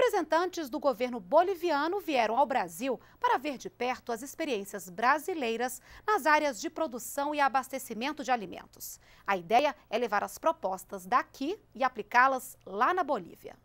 Representantes do governo boliviano vieram ao Brasil para ver de perto as experiências brasileiras nas áreas de produção e abastecimento de alimentos. A ideia é levar as propostas daqui e aplicá-las lá na Bolívia.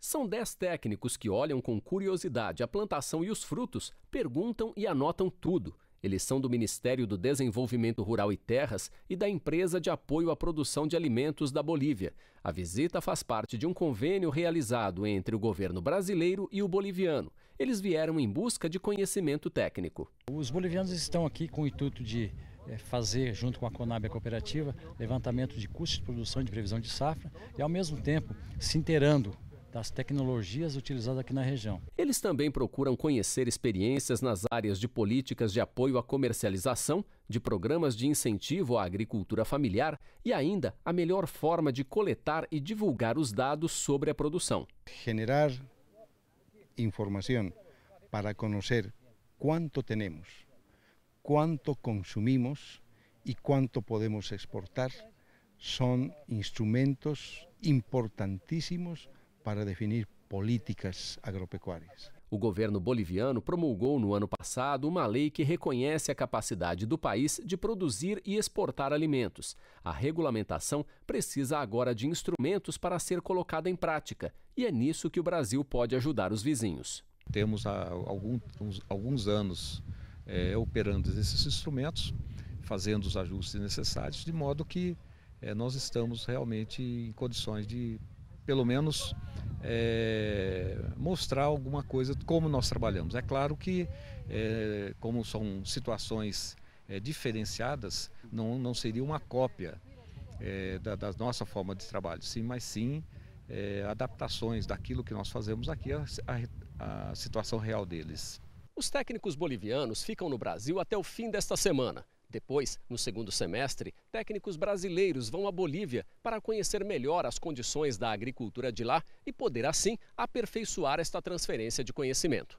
São dez técnicos que olham com curiosidade a plantação e os frutos, perguntam e anotam tudo. Eles são do Ministério do Desenvolvimento Rural e Terras e da Empresa de Apoio à Produção de Alimentos da Bolívia. A visita faz parte de um convênio realizado entre o governo brasileiro e o boliviano. Eles vieram em busca de conhecimento técnico. Os bolivianos estão aqui com o intuito de eh, fazer, junto com a Conab a cooperativa, levantamento de custos de produção de previsão de safra e, ao mesmo tempo, se inteirando das tecnologias utilizadas aqui na região. Eles também procuram conhecer experiências nas áreas de políticas de apoio à comercialização, de programas de incentivo à agricultura familiar e ainda a melhor forma de coletar e divulgar os dados sobre a produção. Generar informação para conhecer quanto temos, quanto consumimos e quanto podemos exportar são instrumentos importantíssimos para definir políticas agropecuárias. O governo boliviano promulgou no ano passado uma lei que reconhece a capacidade do país de produzir e exportar alimentos. A regulamentação precisa agora de instrumentos para ser colocada em prática, e é nisso que o Brasil pode ajudar os vizinhos. Temos há alguns, alguns anos é, operando esses instrumentos, fazendo os ajustes necessários, de modo que é, nós estamos realmente em condições de, pelo menos, é, mostrar alguma coisa como nós trabalhamos. É claro que, é, como são situações é, diferenciadas, não, não seria uma cópia é, da, da, nossa forma de trabalho, sim, mas sim é, adaptações daquilo que nós fazemos aqui à, à, à situação real deles. Os técnicos bolivianos ficam no Brasil até o fim desta semana. Depois, no segundo semestre, técnicos brasileiros vão à Bolívia para conhecer melhor as condições da agricultura de lá e poder, assim, aperfeiçoar esta transferência de conhecimento.